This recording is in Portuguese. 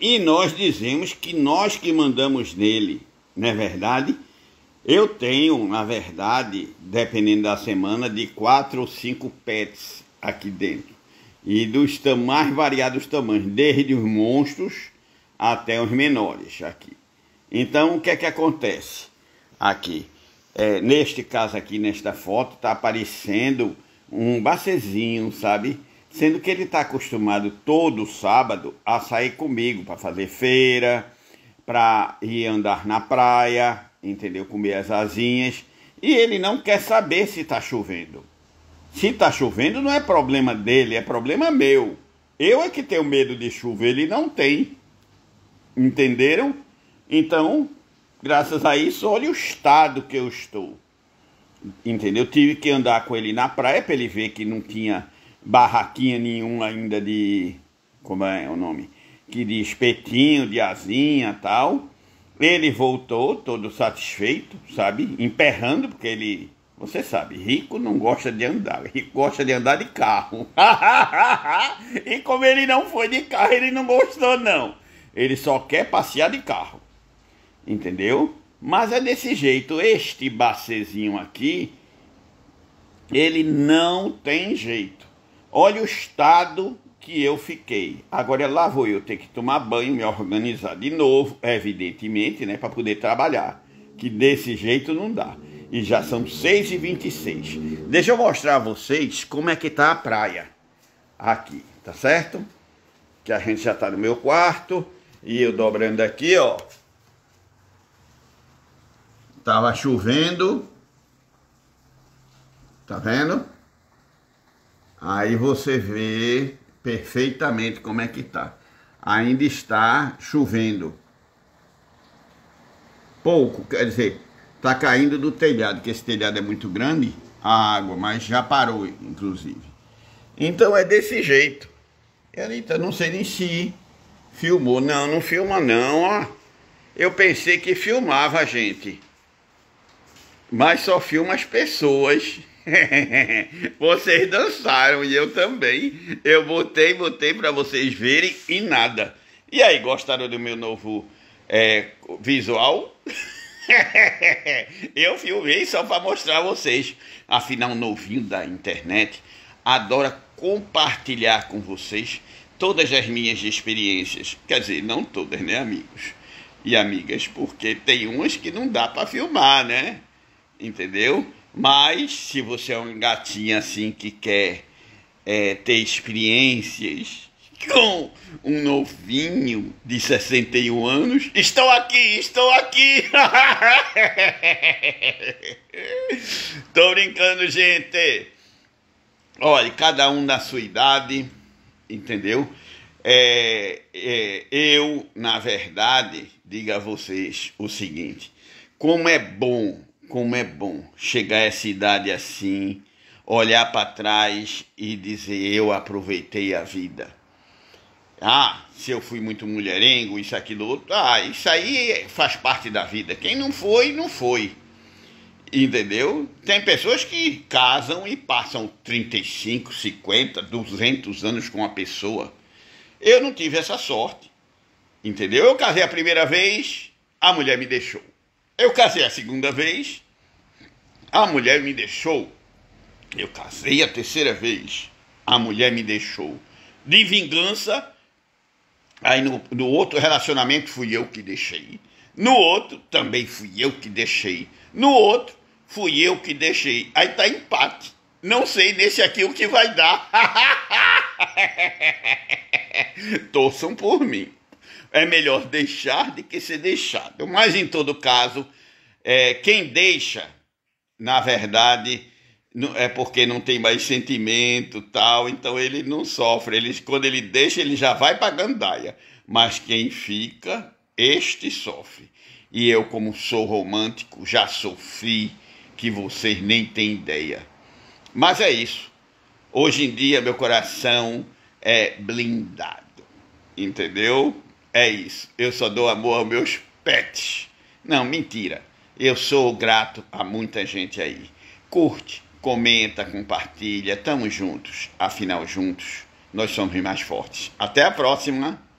E nós dizemos que nós que mandamos nele, não é verdade? Eu tenho, na verdade, dependendo da semana, de quatro ou cinco pets aqui dentro. E dos mais variados tamanhos, desde os monstros até os menores aqui. Então, o que é que acontece aqui? É, neste caso aqui, nesta foto, está aparecendo um bacezinho, sabe? Sendo que ele está acostumado todo sábado a sair comigo para fazer feira, para ir andar na praia, entendeu? Comer as asinhas. E ele não quer saber se está chovendo. Se está chovendo não é problema dele, é problema meu. Eu é que tenho medo de chuva, ele não tem. Entenderam? Então, graças a isso, olha o estado que eu estou. Entendeu? tive que andar com ele na praia para ele ver que não tinha barraquinha nenhuma ainda de. Como é o nome? Que de espetinho, de asinha tal. Ele voltou todo satisfeito, sabe? Emperrando, porque ele, você sabe, rico não gosta de andar, rico gosta de andar de carro. e como ele não foi de carro, ele não gostou, não. Ele só quer passear de carro. Entendeu? Mas é desse jeito. Este bacezinho aqui, ele não tem jeito. Olha o estado que eu fiquei. Agora lá vou eu ter que tomar banho, me organizar de novo, evidentemente, né, para poder trabalhar. Que desse jeito não dá. E já são 6h26. Deixa eu mostrar a vocês como é que tá a praia. Aqui, tá certo? Que a gente já tá no meu quarto. E eu dobrando aqui, ó. Tava chovendo. Tá vendo? Aí você vê perfeitamente como é que está. Ainda está chovendo. Pouco, quer dizer, está caindo do telhado, que esse telhado é muito grande, a água, mas já parou, inclusive. Então é desse jeito. Anitta, não sei nem se filmou. Não, não filma não, ó. Eu pensei que filmava a gente. Mas só filma as pessoas. vocês dançaram e eu também. Eu botei, botei para vocês verem e nada. E aí, gostaram do meu novo é, visual? eu filmei só para mostrar a vocês. Afinal, novinho da internet adora compartilhar com vocês todas as minhas experiências. Quer dizer, não todas, né, amigos e amigas? Porque tem umas que não dá para filmar, né? Entendeu? Mas se você é um gatinho assim que quer é, ter experiências com um novinho de 61 anos, estou aqui, estou aqui! Tô brincando, gente! Olha, cada um na sua idade, entendeu? É, é, eu, na verdade, digo a vocês o seguinte: como é bom como é bom chegar a essa idade assim, olhar para trás e dizer: eu aproveitei a vida. Ah, se eu fui muito mulherengo, isso, aqui do outro. Ah, isso aí faz parte da vida. Quem não foi, não foi. Entendeu? Tem pessoas que casam e passam 35, 50, 200 anos com uma pessoa. Eu não tive essa sorte. Entendeu? Eu casei a primeira vez, a mulher me deixou. Eu casei a segunda vez, a mulher me deixou. Eu casei a terceira vez, a mulher me deixou. De vingança, aí no, no outro relacionamento fui eu que deixei. No outro, também fui eu que deixei. No outro, fui eu que deixei. Aí tá empate. Não sei nesse aqui o que vai dar. Torçam por mim é melhor deixar do que ser deixado. Mas, em todo caso, é, quem deixa, na verdade, é porque não tem mais sentimento tal, então ele não sofre. Ele, quando ele deixa, ele já vai para a gandaia. Mas quem fica, este sofre. E eu, como sou romântico, já sofri que vocês nem têm ideia. Mas é isso. Hoje em dia, meu coração é blindado. Entendeu? É isso. Eu só dou amor aos meus pets. Não, mentira. Eu sou grato a muita gente aí. Curte, comenta, compartilha. Tamo juntos. Afinal, juntos, nós somos mais fortes. Até a próxima.